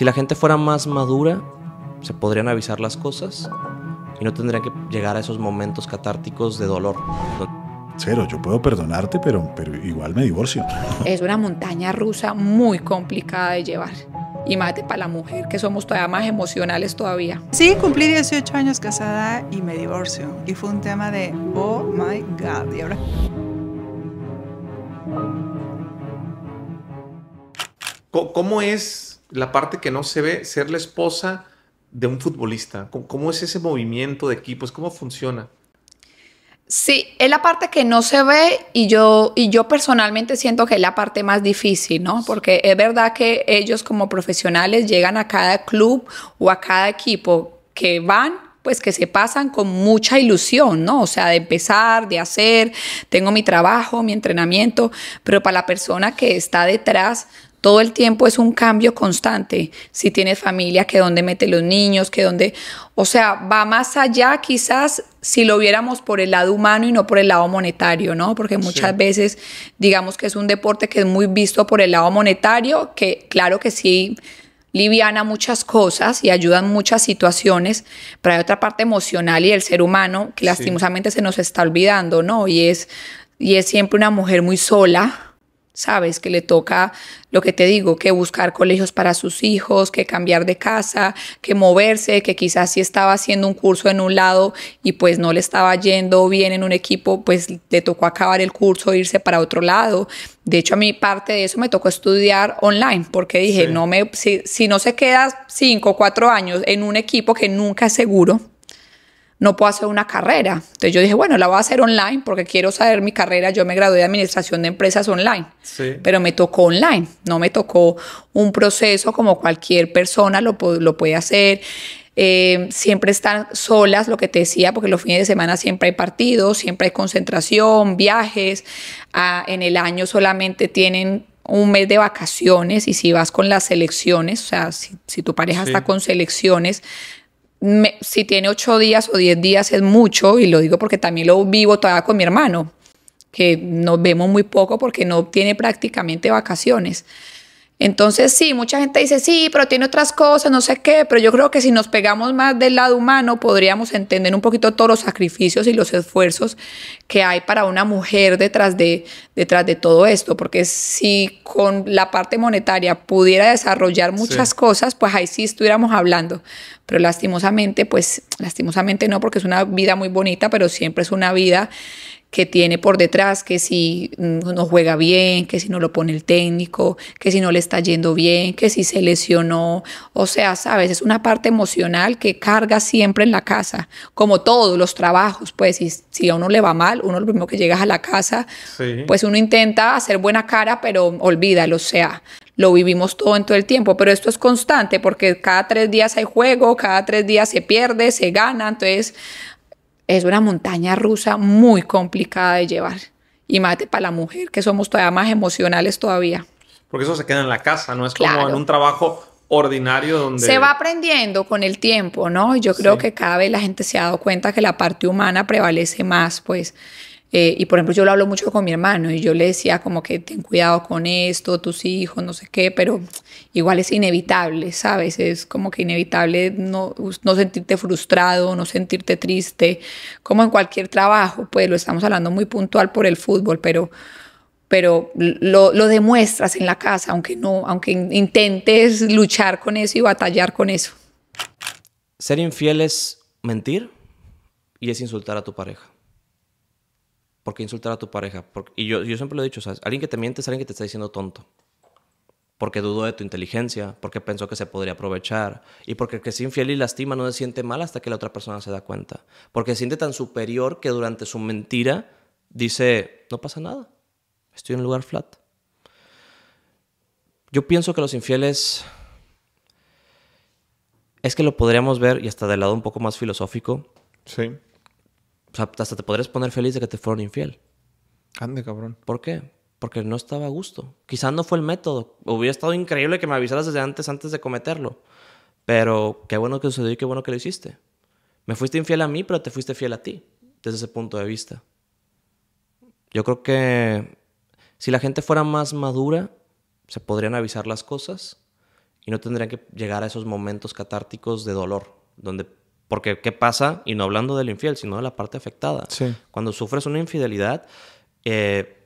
Si la gente fuera más madura, se podrían avisar las cosas y no tendrían que llegar a esos momentos catárticos de dolor. Cero, yo puedo perdonarte, pero, pero igual me divorcio. Es una montaña rusa muy complicada de llevar. Y mate para la mujer, que somos todavía más emocionales todavía. Sí, cumplí 18 años casada y me divorcio. Y fue un tema de, oh my God, ¿Cómo es la parte que no se ve, ser la esposa de un futbolista? ¿Cómo, es ese movimiento de equipos? ¿Cómo funciona? Sí, es la parte que no se ve y yo, y yo personalmente siento que es la parte más difícil, ¿no? Porque es verdad que ellos como profesionales llegan a cada club o a cada equipo que van pues que se pasan con mucha ilusión, ¿no? O sea, de empezar, de hacer, tengo mi trabajo, mi entrenamiento, pero para la persona que está detrás todo el tiempo es un cambio constante. Si tienes familia, que dónde mete los niños, que dónde... O sea, va más allá quizás si lo viéramos por el lado humano y no por el lado monetario, ¿no? Porque muchas veces digamos que es un deporte que es muy visto por el lado monetario, que claro que sí liviana muchas cosas y ayuda en muchas situaciones, pero hay otra parte emocional y del ser humano que lastimosamente se nos está olvidando, ¿no? Y es, y es siempre una mujer muy sola, sabes que le toca lo que te digo, que buscar colegios para sus hijos, que cambiar de casa, que moverse, que quizás si estaba haciendo un curso en un lado y pues no le estaba yendo bien en un equipo, pues le tocó acabar el curso, e irse para otro lado. De hecho, a mí parte de eso me tocó estudiar online porque dije, no me, si, no se queda cinco o cuatro años en un equipo que nunca es seguro, no puedo hacer una carrera. Entonces yo dije, bueno, la voy a hacer online porque quiero saber mi carrera. Yo me gradué de administración de empresas online, pero me tocó online, no me tocó un proceso como cualquier persona lo, puede hacer. Eh, siempre están solas, lo que te decía, porque los fines de semana siempre hay partidos, siempre hay concentración, viajes. Ah, en el año solamente tienen un mes de vacaciones y si vas con las selecciones, o sea, si, tu pareja está con selecciones, si tiene ocho días o diez días es mucho, y lo digo porque también lo vivo todavía con mi hermano, que nos vemos muy poco porque no tiene prácticamente vacaciones. Entonces sí, mucha gente dice, sí, pero tiene otras cosas, no sé qué, pero yo creo que si nos pegamos más del lado humano podríamos entender un poquito todos los sacrificios y los esfuerzos que hay para una mujer detrás de, detrás de todo esto, porque si con la parte monetaria pudiera desarrollar muchas cosas, pues ahí sí estuviéramos hablando, pero lastimosamente, pues lastimosamente no, porque es una vida muy bonita, pero siempre es una vida que tiene por detrás, que si mm, no juega bien, que si no lo pone el técnico, que si no le está yendo bien, que si se lesionó. O sea, sabes, es una parte emocional que carga siempre en la casa, como todos los trabajos, pues si, si a uno le va mal, uno lo primero que llegas a la casa, pues uno intenta hacer buena cara, pero olvídalo, o sea, lo vivimos todo en todo el tiempo, pero esto es constante porque cada tres días hay juego, cada tres días se pierde, se gana, entonces es una montaña rusa muy complicada de llevar. Y mate para la mujer, que somos todavía más emocionales todavía. Porque eso se queda en la casa, no es como en un trabajo ordinario donde... Se va aprendiendo con el tiempo, ¿no? Yo creo que cada vez la gente se ha dado cuenta que la parte humana prevalece más, pues eh, y por ejemplo, yo lo hablo mucho con mi hermano y yo le decía como que ten cuidado con esto, tus hijos, no sé qué, pero igual es inevitable, ¿sabes? Es como que inevitable no, no sentirte frustrado, no sentirte triste, como en cualquier trabajo, pues lo estamos hablando muy puntual por el fútbol, pero pero lo, lo, demuestras en la casa, aunque no, aunque intentes luchar con eso y batallar con eso. Ser infiel es mentir y es insultar a tu pareja. ¿Por qué insultar a tu pareja? y yo, siempre lo he dicho, ¿sabes? Alguien que te miente es alguien que te está diciendo tonto. Porque dudó de tu inteligencia, porque pensó que se podría aprovechar, y porque el que es infiel y lastima no se siente mal hasta que la otra persona se da cuenta. Porque se siente tan superior que durante su mentira dice, no pasa nada, estoy en un lugar flat. Yo pienso que los infieles es que lo podríamos ver, y hasta del lado un poco más filosófico, sí. O sea, hasta te podrías poner feliz de que te fueron infiel. Ande, cabrón. ¿Por qué? Porque no estaba a gusto. Quizás no fue el método. Hubiera estado increíble que me avisaras desde antes, antes de cometerlo. Pero qué bueno que sucedió y qué bueno que lo hiciste. Me fuiste infiel a mí, pero te fuiste fiel a ti, desde ese punto de vista. Yo creo que si la gente fuera más madura, se podrían avisar las cosas y no tendrían que llegar a esos momentos catárticos de dolor, donde porque, ¿qué pasa? Y no hablando del infiel, sino de la parte afectada. Cuando sufres una infidelidad, eh,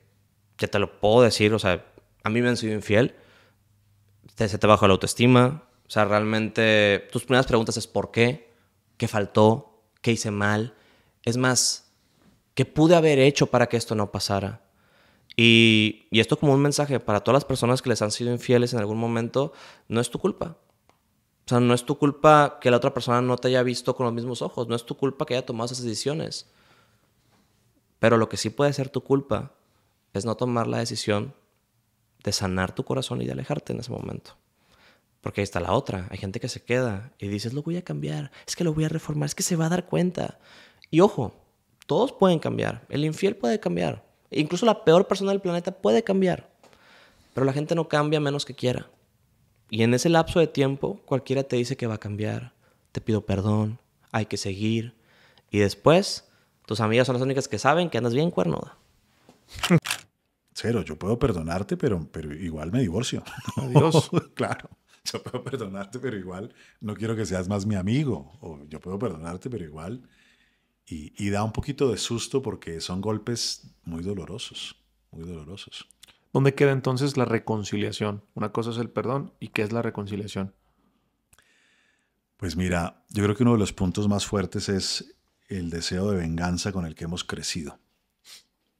ya te lo puedo decir, o sea, a mí me han sido infiel, se te baja la autoestima, o sea, realmente tus primeras preguntas es ¿por qué? ¿Qué faltó? ¿Qué hice mal? Es más, ¿qué pude haber hecho para que esto no pasara? Y, y esto como un mensaje para todas las personas que les han sido infieles en algún momento, no es tu culpa. O sea, no es tu culpa que la otra persona no te haya visto con los mismos ojos, no es tu culpa que haya tomado esas decisiones. Pero lo que sí puede ser tu culpa es no tomar la decisión de sanar tu corazón y de alejarte en ese momento. Porque ahí está la otra. Hay gente que se queda y dices, lo voy a cambiar, es que lo voy a reformar, es que se va a dar cuenta. Y ojo, todos pueden cambiar. El infiel puede cambiar. incluso la peor persona del planeta puede cambiar. Pero la gente no cambia menos que quiera. Y en ese lapso de tiempo, cualquiera te dice que va a cambiar, te pido perdón, hay que seguir. Y después, tus amigas son las únicas que saben que andas bien cuernuda. Cero, yo puedo perdonarte, pero, pero igual me divorcio. Adiós. claro, yo puedo perdonarte, pero igual no quiero que seas más mi amigo. O yo puedo perdonarte, pero igual. y da un poquito de susto porque son golpes muy dolorosos, muy dolorosos. ¿Dónde queda entonces la reconciliación? Una cosa es el perdón y qué es la reconciliación. Pues mira, yo creo que uno de los puntos más fuertes es el deseo de venganza con el que hemos crecido,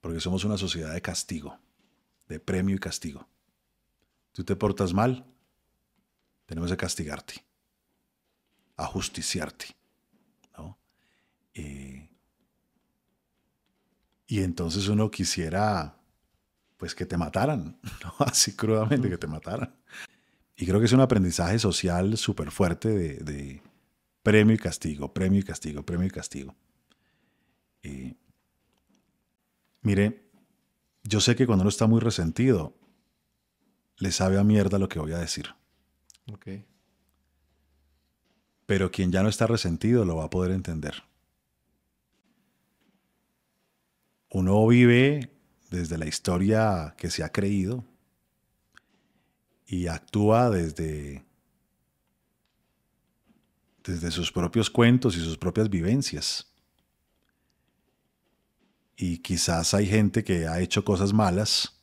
porque somos una sociedad de castigo, de premio y castigo. Tú te portas mal, tenemos que castigarte, a eh, y entonces uno quisiera pues que te mataran, así crudamente, que te mataran. Y creo que es un aprendizaje social súper fuerte de, premio y castigo, premio y castigo, premio y castigo. mire, yo sé que cuando uno está muy resentido, le sabe a mierda lo que voy a decir. Ok. Pero quien ya no está resentido lo va a poder entender. Uno vive desde la historia que se ha creído y actúa desde, desde sus propios cuentos y sus propias vivencias. Y quizás hay gente que ha hecho cosas malas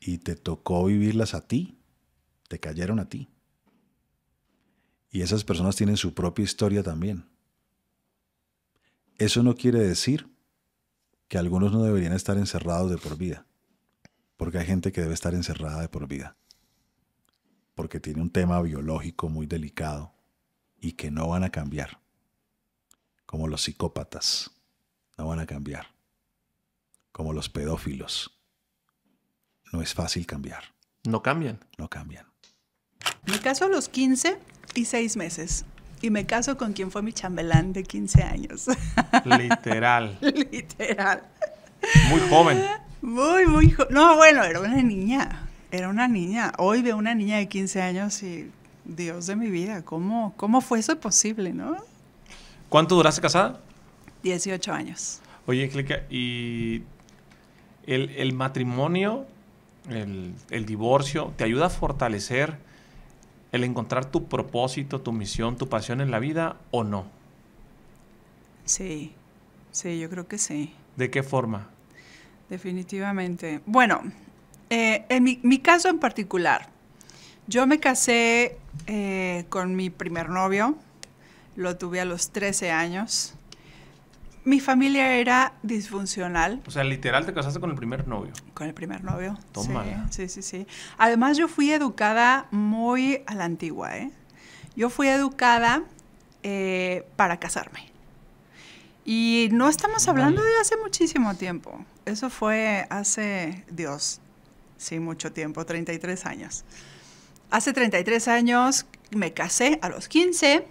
y te tocó vivirlas a ti, te cayeron a ti. Y esas personas tienen su propia historia también. Eso no quiere decir que algunos no deberían estar encerrados de por vida, porque hay gente que debe estar encerrada de por vida, porque tiene un tema biológico muy delicado y que no van a cambiar, como los psicópatas, no van a cambiar, como los pedófilos. No es fácil cambiar. No cambian. No cambian. Mi caso a los 15 y 6 meses. Y me caso con quien fue mi chambelán de 15 años. Literal. Literal. Muy joven. Muy, muy joven. No, bueno, era una niña. Era una niña. Hoy veo una niña de 15 años y, Dios de mi vida, ¿cómo, cómo fue eso posible, no? ¿Cuánto duraste casada? 18 años. Oye, Clica, ¿y el, matrimonio, el, el divorcio, te ayuda a fortalecer? el encontrar tu propósito, tu misión, tu pasión en la vida o no? Sí, sí, yo creo que sí. ¿De qué forma? Definitivamente. Bueno, eh, en mi, caso en particular, yo me casé eh, con mi primer novio, lo tuve a los 13 años, mi familia era disfuncional. O sea, literal te casaste con el primer novio. Con el primer novio. Toma. Sí, sí, sí, sí, Además yo fui educada muy a la antigua, ¿eh? Yo fui educada eh, para casarme. Y no estamos hablando de hace muchísimo tiempo. Eso fue hace, Dios, sí, mucho tiempo, 33 años. Hace 33 años me casé a los 15,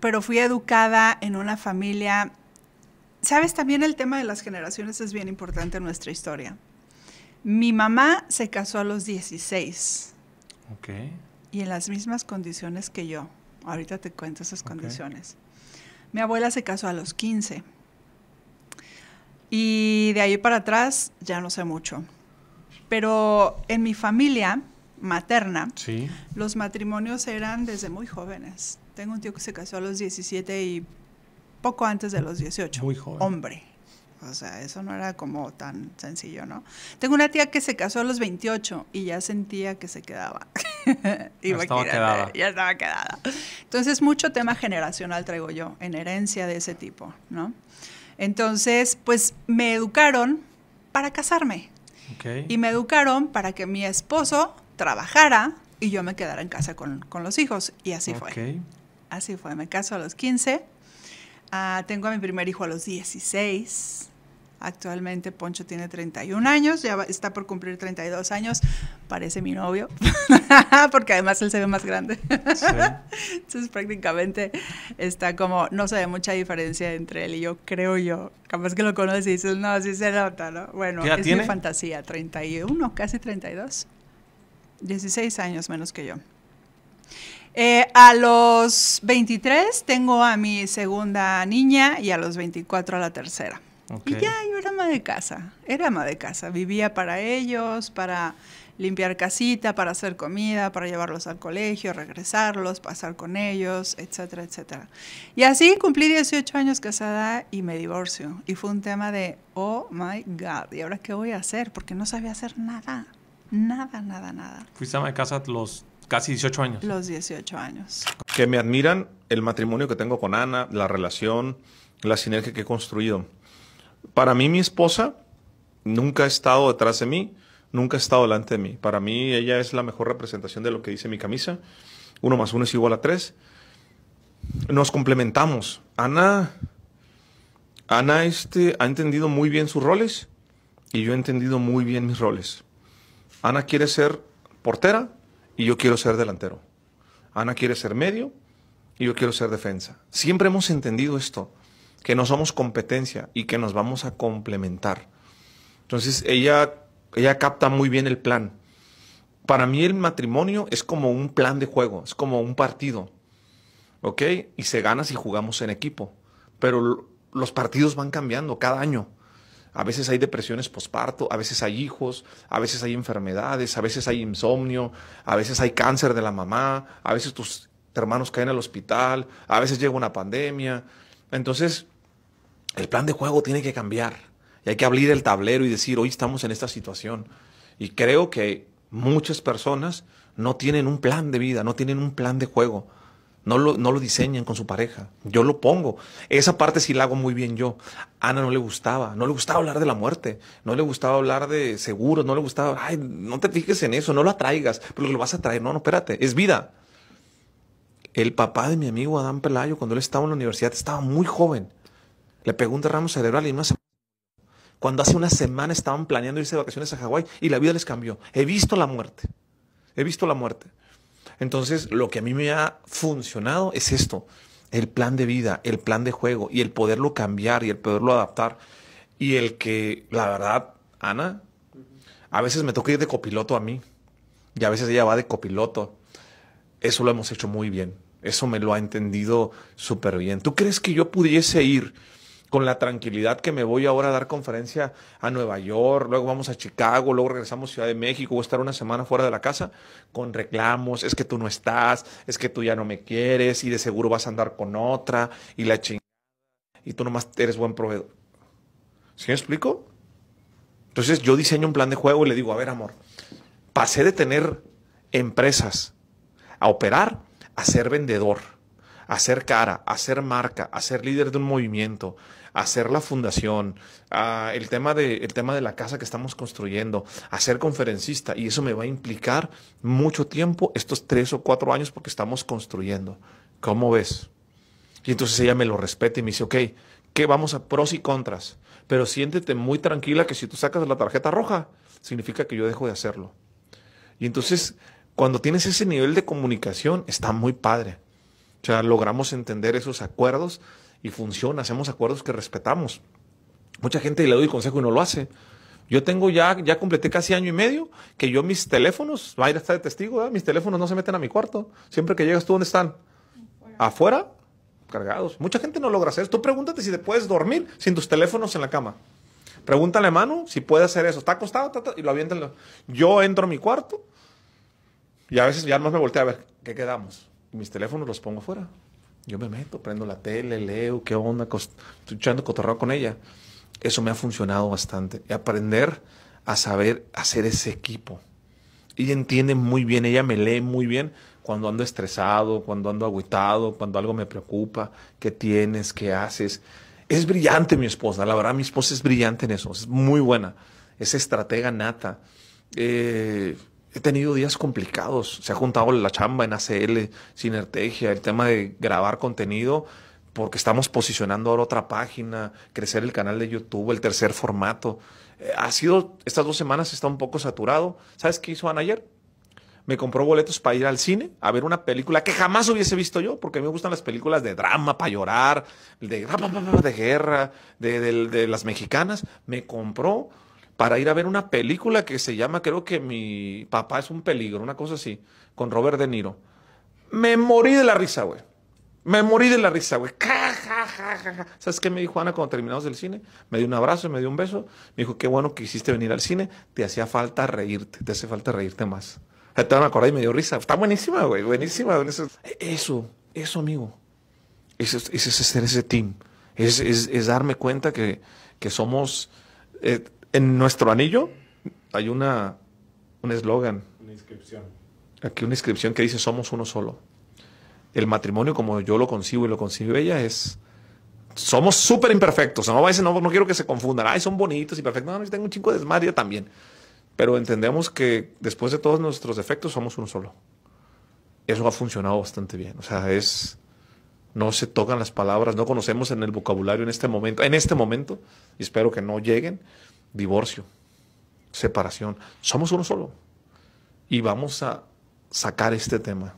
pero fui educada en una familia Sabes, también el tema de las generaciones es bien importante en nuestra historia. Mi mamá se casó a los 16. Ok. Y en las mismas condiciones que yo. Ahorita te cuento esas condiciones. Mi abuela se casó a los 15. Y de ahí para atrás ya no sé mucho. Pero en mi familia materna, sí. los matrimonios eran desde muy jóvenes. Tengo un tío que se casó a los 17 y poco antes de los 18. Muy joven. Hombre. O sea, eso no era como tan sencillo, ¿no? Tengo una tía que se casó a los 28 y ya sentía que se quedaba. Ya estaba quedada. Entonces, mucho tema generacional traigo yo, en herencia de ese tipo, ¿no? Entonces, pues me educaron para casarme. Y me educaron para que mi esposo trabajara y yo me quedara en casa con, los hijos. Y así fue. Así fue. Me caso a los 15 Ah, tengo a mi primer hijo a los 16. Actualmente Poncho tiene 31 años, ya está por cumplir 32 años, parece mi novio, porque además él se ve más grande. Entonces prácticamente está como, no se ve mucha diferencia entre él y yo, creo yo. Capaz que lo conoces y dices, no, sí se nota, ¿no? Bueno, es tiene? mi fantasía, 31, casi 32. 16 años menos que yo. Eh, a los 23 tengo a mi segunda niña y a los 24 a la tercera. Y ya yo era ama de casa, era ama de casa, vivía para ellos, para limpiar casita, para hacer comida, para llevarlos al colegio, regresarlos, pasar con ellos, etcétera, etcétera. Y así cumplí 18 años casada y me divorcio. Y fue un tema de, oh my God, ¿y ahora qué voy a hacer? Porque no sabía hacer nada, nada, nada, nada. ¿Fuiste ama de casa los Casi 18 años. Los 18 años. Que me admiran el matrimonio que tengo con Ana, la relación, la sinergia que he construido. Para mí, mi esposa nunca ha estado detrás de mí, nunca ha estado delante de mí. Para mí, ella es la mejor representación de lo que dice mi camisa. Uno más uno es igual a tres. Nos complementamos. Ana, Ana este, ha entendido muy bien sus roles y yo he entendido muy bien mis roles. Ana quiere ser portera, y yo quiero ser delantero. Ana quiere ser medio y yo quiero ser defensa. Siempre hemos entendido esto, que no somos competencia y que nos vamos a complementar. Entonces ella, ella capta muy bien el plan. Para mí el matrimonio es como un plan de juego, es como un partido. ¿Ok? Y se gana si jugamos en equipo. Pero los partidos van cambiando cada año. A veces hay depresiones posparto, a veces hay hijos, a veces hay enfermedades, a veces hay insomnio, a veces hay cáncer de la mamá, a veces tus hermanos caen al hospital, a veces llega una pandemia. Entonces, el plan de juego tiene que cambiar y hay que abrir el tablero y decir, hoy estamos en esta situación. Y creo que muchas personas no tienen un plan de vida, no tienen un plan de juego. No lo, no diseñan con su pareja. Yo lo pongo. Esa parte sí la hago muy bien yo. Ana no le gustaba. No le gustaba hablar de la muerte. No le gustaba hablar de seguros. No le gustaba. Ay, no te fijes en eso. No lo atraigas. Pero lo vas a traer. No, no, espérate. Es vida. El papá de mi amigo Adán Pelayo, cuando él estaba en la universidad, estaba muy joven. Le pegó un derrame cerebral y una semana. Cuando hace una semana estaban planeando irse de vacaciones a Hawái y la vida les cambió. He visto la muerte. He visto la muerte. Entonces, lo que a mí me ha funcionado es esto, el plan de vida, el plan de juego y el poderlo cambiar y el poderlo adaptar. Y el que, la verdad, Ana, a veces me toca ir de copiloto a mí y a veces ella va de copiloto. Eso lo hemos hecho muy bien. Eso me lo ha entendido súper bien. ¿Tú crees que yo pudiese ir? con la tranquilidad que me voy ahora a dar conferencia a Nueva York, luego vamos a Chicago, luego regresamos a Ciudad de México, voy a estar una semana fuera de la casa con reclamos, es que tú no estás, es que tú ya no me quieres y de seguro vas a andar con otra y la chingada y tú nomás eres buen proveedor. ¿Sí me explico? Entonces yo diseño un plan de juego y le digo, a ver amor, pasé de tener empresas a operar a ser vendedor hacer cara, hacer marca, hacer líder de un movimiento, hacer la fundación, el, tema de, tema de la casa que estamos construyendo, hacer conferencista, y eso me va a implicar mucho tiempo, estos tres o cuatro años, porque estamos construyendo. ¿Cómo ves? Y entonces ella me lo respeta y me dice, ok, ¿qué vamos a pros y contras, pero siéntete muy tranquila que si tú sacas la tarjeta roja, significa que yo dejo de hacerlo. Y entonces, cuando tienes ese nivel de comunicación, está muy padre. O sea, logramos entender esos acuerdos y funciona, hacemos acuerdos que respetamos. Mucha gente le doy consejo y no lo hace. Yo tengo ya, ya completé casi año y medio que yo mis teléfonos, va a a estar de testigo, mis teléfonos no se meten a mi cuarto. Siempre que llegas tú, ¿dónde están? Afuera, cargados. Mucha gente no logra hacer eso. Tú pregúntate si te puedes dormir sin tus teléfonos en la cama. Pregúntale a mano si puede hacer eso. Está acostado y lo avientan. Yo entro a mi cuarto y a veces ya no me volteé a ver qué quedamos mis teléfonos los pongo afuera. Yo me meto, prendo la tele, leo, qué onda, estoy echando cotorreo con ella. Eso me ha funcionado bastante. aprender a saber hacer ese equipo. Ella entiende muy bien, ella me lee muy bien cuando ando estresado, cuando ando agüitado, cuando algo me preocupa, qué tienes, qué haces. Es brillante mi esposa, la verdad mi esposa es brillante en eso, es muy buena, es estratega nata. Eh, he tenido días complicados. Se ha juntado la chamba en ACL, Sinertegia, el tema de grabar contenido, porque estamos posicionando ahora otra página, crecer el canal de YouTube, el tercer formato. Eh, ha sido, estas dos semanas está un poco saturado. ¿Sabes qué hizo Ana ayer? Me compró boletos para ir al cine a ver una película que jamás hubiese visto yo, porque a mí me gustan las películas de drama, para llorar, de, de guerra, de las mexicanas. Me compró para ir a ver una película que se llama, creo que mi papá es un peligro, una cosa así, con Robert De Niro. Me morí de la risa, güey. Me morí de la risa, güey. ¿Sabes qué me dijo Ana cuando terminamos del cine? Me dio un abrazo, me dio un beso. Me dijo, qué bueno que hiciste venir al cine. Te hacía falta reírte, te hace falta reírte más. Te van a acordar y me dio risa. Está buenísima, güey. Buenísima. Eso, eso, amigo. Es, es, ser ese team. Es, darme cuenta que, somos... Eh, en nuestro anillo hay una un eslogan. Una inscripción. Aquí una inscripción que dice somos uno solo. El matrimonio como yo lo concibo y lo concibe ella es somos súper imperfectos. No, no, no quiero que se confundan. Ay, son bonitos y perfectos. No, no, tengo un chingo de desmadre también. Pero entendemos que después de todos nuestros defectos somos uno solo. Eso ha funcionado bastante bien. O sea, es no se tocan las palabras, no conocemos en el vocabulario en este momento, en este momento, y espero que no lleguen, divorcio, separación. Somos uno solo. Y vamos a sacar este tema.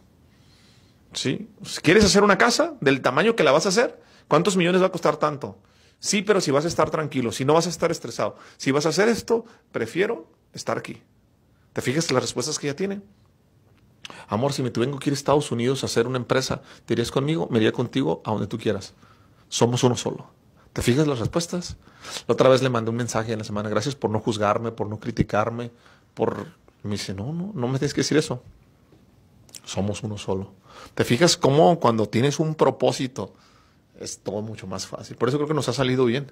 ¿Sí? ¿Quieres hacer una casa del tamaño que la vas a hacer? ¿Cuántos millones va a costar tanto? Sí, pero si vas a estar tranquilo, si no vas a estar estresado, si vas a hacer esto, prefiero estar aquí. ¿Te fijas las respuestas que ya tiene? Amor, si me vengo que ir a Estados Unidos a hacer una empresa, ¿te irías conmigo? Me iría contigo a donde tú quieras. Somos uno solo. ¿Te fijas las respuestas? La otra vez le mandé un mensaje en la semana, gracias por no juzgarme, por no criticarme, por... Me dice, no, no, me tienes que decir eso. Somos uno solo. ¿Te fijas cómo cuando tienes un propósito es todo mucho más fácil? Por eso creo que nos ha salido bien,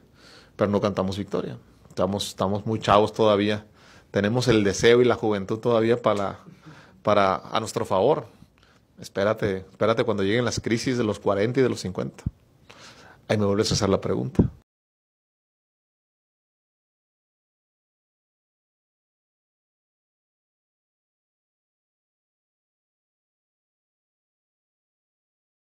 pero no cantamos victoria. Estamos, estamos muy chavos todavía. Tenemos el deseo y la juventud todavía para, para a nuestro favor. Espérate, espérate cuando lleguen las crisis de los 40 y de los 50. Ahí me vuelves a hacer la pregunta.